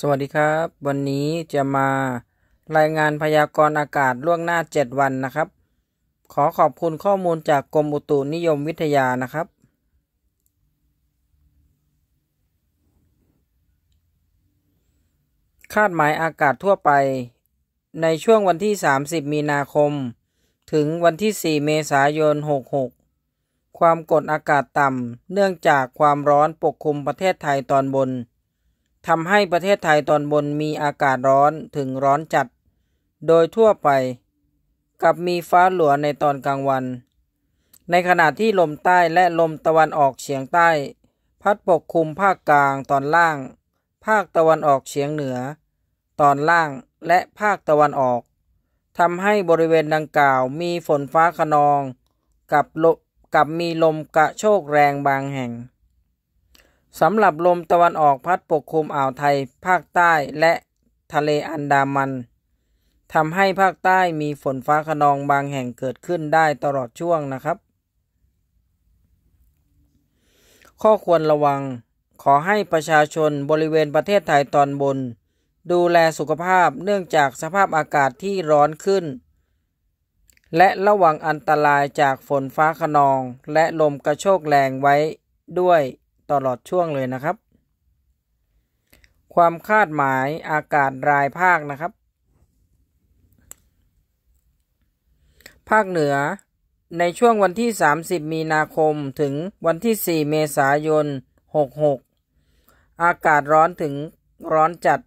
สวัสดีครับ วันนี้จะมารายงานพยากรณ์อากาศล่วงหน้า 7 วันนะครับ ขอขอบคุณข้อมูลจากกรมอุตุนิยมวิทยานะครับ คาดหมายอากาศทั่วไป ในช่วงวันที่ 30 มีนาคม ถึงวันที่ 4 เมษายน 66 ความกดอากาศต่ำ เนื่องจากความร้อนปกคลุมประเทศไทยตอนบนทำให้ประเทศไทยตอนบนมีอากาศร้อนถึงร้อนจัด โดยทั่วไปกับมีฟ้าหลวในตอนกลางวัน ในขณะที่ลมใต้และลมตะวันออกเฉียงใต้ พัดปกคลุมภาคกลางตอนล่าง ภาคตะวันออกเฉียงเหนือ ตอนล่างและภาคตะวันออกทำให้บริเวณดังกล่าวมีฝนฟ้าขนองกับกับมีลมกระโชกแรงบางแห่งสำหรับลมตะวันออกพัดปกคลุมอ่าวไทย ภาคใต้และทะเลอันดามันทำให้ภาคใต้มีฝนฟ้าขนองบางแห่งเกิดขึ้นได้ตลอดช่วงนะครับ ข้อควรระวัง ขอให้ประชาชนบริเวณประเทศไทยตอนบน ดูแลสุขภาพเนื่องจากสภาพอากาศที่ร้อนขึ้น และระวังอันตรายจากฝนฟ้าขนองและลมกระโชกแรงไว้ด้วยตลอดช่วงเลยนะครับ ความคาดหมายอากาศรายภาคนะครับ ภาคเหนือในช่วงวันที่ 30 มีนาคม ถึงวันที่ 4 เมษายน 66 อากาศร้อนถึงร้อนจัด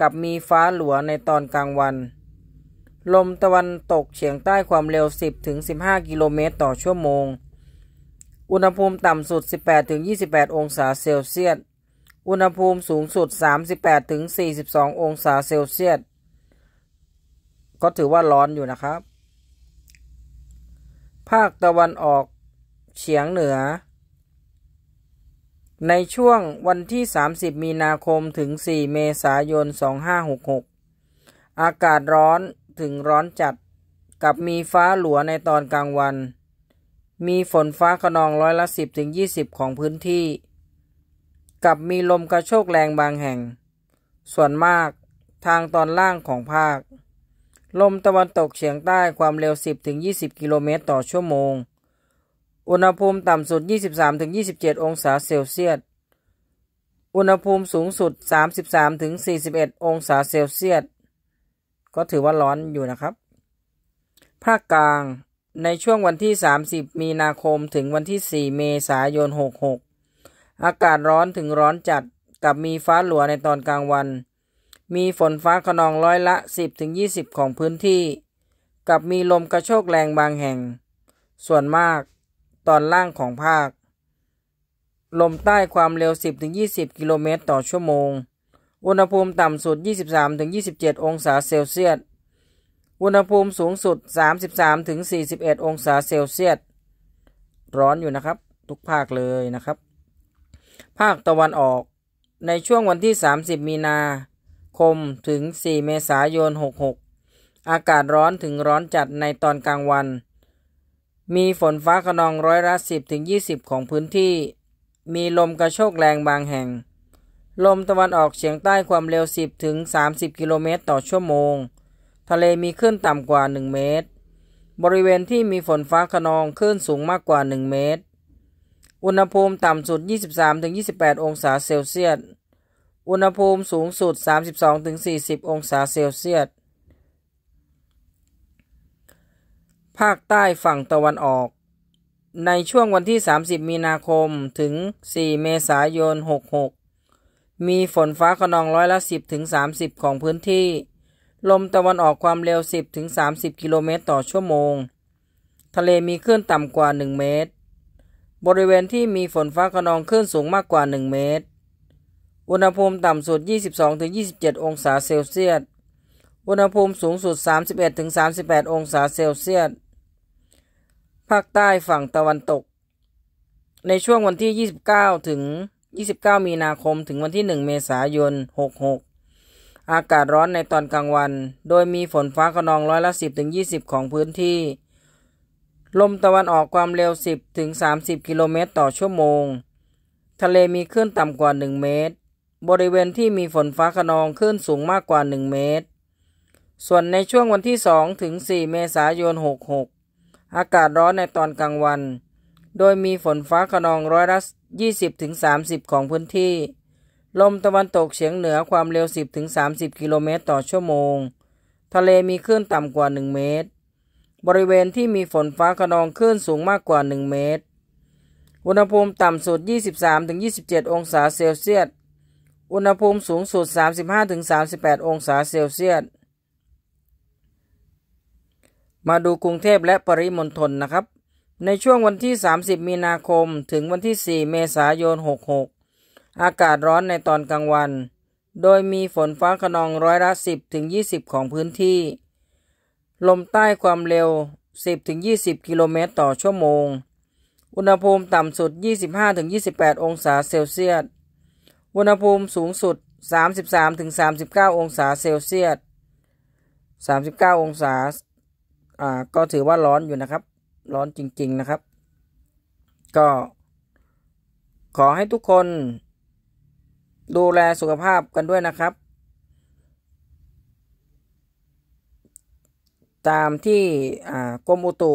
กับมีฟ้าหลัวในตอนกลางวัน ลมตะวันตกเฉียงใต้ความเร็ว 10-15 กิโลเมตรต่อชั่วโมงอุณหภูมิต่ำสุด 18-28 องศาเซลเซียส อุณหภูมิสูงสุด 38-42 องศาเซลเซียส ก็ถือว่าร้อนอยู่นะครับ ภาคตะวันออกเฉียงเหนือ ในช่วงวันที่ 30 มีนาคมถึง 4 เมษายน 2566 อากาศร้อนถึงร้อนจัด กับมีฟ้าหลัวในตอนกลางวันมีฝนฟ้าขนองร้อยละ10ถึงิบของพื้นที่ กับมีลมกระโชกแรงบางแห่ง ส่วนมากทางตอนล่างของภาค ลมตะวันตกเฉียงใต้ความเร็ว 10ถึงิบกิโลเมตรต่อชั่วโมง อุณหภูมิต่ำสุด 23ถึง็ดองศาเซลเซียส อุณหภูมิสูงสุด 33ถึง็ดองศาเซลเซียส ก็ถือว่าร้อนอยู่นะครับ ภาคกลางในช่วงวันที่ 30 มีนาคม ถึงวันที่ 4 เมษายน 66 อากาศร้อนถึงร้อนจัด กับมีฟ้าหลัวในตอนกลางวัน มีฝนฟ้าขนองร้อยละ 10-20 ของพื้นที่ กับมีลมกระโชกแรงบางแห่ง ส่วนมากตอนล่างของภาค ลมใต้ความเร็ว 10-20 กิโลเมตรต่อชั่วโมง อุณหภูมิต่ำสุด 23-27 องศาเซลเซียสอุณหภูมิสูงสุด 33-41 องศาเซลเซียส ร้อนอยู่นะครับทุกภาคเลยนะครับ ภาคตะวันออกในช่วงวันที่ 30 มีนาคมถึง 4 เมษายน 66 อากาศร้อนถึงร้อนจัดในตอนกลางวัน มีฝนฟ้าขนองร้อยละ 10ถึง20 ของพื้นที่ มีลมกระโชกแรงบางแห่ง ลมตะวันออกเฉียงใต้ความเร็ว 10ถึง30 กิโลเมตรต่อชั่วโมงทะเลมีคลื่นต่ำกว่า 1 เมตร บริเวณที่มีฝนฟ้าขนองคลื่นสูงมากกว่า 1 เมตร อุณหภูมิต่ำสุด 23-28 องศาเซลเซียส อุณหภูมิสูงสุด 32-40 องศาเซลเซียส ภาคใต้ฝั่งตะวันออก ในช่วงวันที่ 30 มีนาคมถึง 4 เมษายน 66 มีฝนฟ้าขนองร้อยละ 10-30 ของพื้นที่ลมตะวันออกความเร็ว 10-30 กิโลเมตรต่อชั่วโมง ทะเลมีคลื่นต่ำกว่า 1 เมตร บริเวณที่มีฝนฟ้าขนองคลื่นสูงมากกว่า 1 เมตรอุณหภูมิต่ำสุด 22-27 องศาเซลเซียสอุณหภูมิสูงสุด 31-38 องศาเซลเซียสภาคใต้ฝั่งตะวันตก ในช่วงวันที่ 29ถึง29 มีนาคมถึงวันที่ 1 เมษายน 66อากาศร้อนในตอนกลางวัน โดยมีฝนฟ้าขนองร้อยละ10-20 ของพื้นที่ ลมตะวันออกความเร็ว 10-30 กิโลเมตร ต่อชั่วโมง ทะเลมีคลื่นต่ำกว่า 1 เมตร บริเวณที่มีฝนฟ้าขนองคลื่นสูงมากกว่า 1 เมตร ส่วนในช่วงวันที่2ถึง4เมษายน 66 อากาศร้อนในตอนกลางวัน โดยมีฝนฟ้าขนองร้อยละ20-30 ของพื้นที่ลมตะวันตกเฉียงเหนือความเร็ว 10-30 กิโลเมตรต่อชั่วโมง ทะเลมีคลื่นต่ำกว่า 1 เมตร บริเวณที่มีฝนฟ้าขนองคลื่นสูงมากกว่า 1 เมตรอุณหภูมิต่ำสุด 23-27 องศาเซลเซียส อุณหภูมิสูงสุด 35-38 องศาเซลเซียส มาดูกรุงเทพและปริมณฑลนะครับ ในช่วงวันที่ 30 มีนาคมถึงวันที่ 4เมษายน66อากาศร้อนในตอนกลางวัน โดยมีฝนฟ้าขนองร้อยละ 10 ถึง 20 ของพื้นที่ ลมใต้ความเร็ว 10 ถึง 20 กิโลเมตรต่อชั่วโมง อุณหภูมิต่ำสุด 25 ถึง 28 องศาเซลเซียส อุณหภูมิสูงสุด 33 ถึง 39 องศาเซลเซียส 39 องศา อ่า ก็ถือว่าร้อนอยู่นะครับ ร้อนจริงๆนะครับ ก็ ขอให้ทุกคนดูแลสุขภาพกันด้วยนะครับ ตามที่กรมอุตุ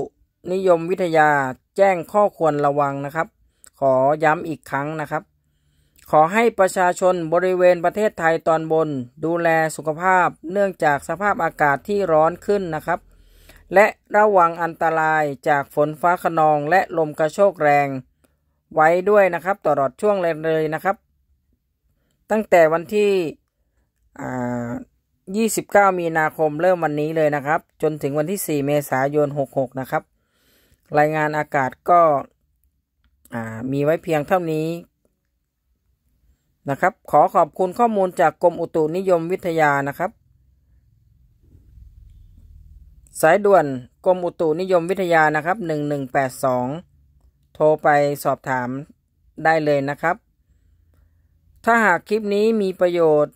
นิยมวิทยาแจ้งข้อควรระวังนะครับ ขอย้ำอีกครั้งนะครับ ขอให้ประชาชนบริเวณประเทศไทยตอนบน ดูแลสุขภาพเนื่องจากสภาพอากาศที่ร้อนขึ้นนะครับ และระวังอันตรายจากฝนฟ้าขนองและลมกระโชกแรงไว้ด้วยนะครับ ตลอดช่วงเลยนะครับตั้งแต่วันที่ 29 มีนาคมเริ่มวันนี้เลยนะครับ จนถึงวันที่ 4 เมษายน 66 นะครับ รายงานอากาศก็มีไว้เพียงเท่านี้นะครับ ขอขอบคุณข้อมูลจากกรมอุตุนิยมวิทยานะครับ สายด่วนกรมอุตุนิยมวิทยานะครับ 1182 โทรไปสอบถามได้เลยนะครับถ้าหากคลิปนี้มีประโยชน์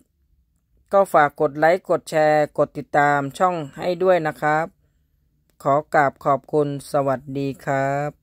ก็ฝากกดไลค์กดแชร์กดติดตามช่องให้ด้วยนะครับ ขอกราบขอบคุณสวัสดีครับ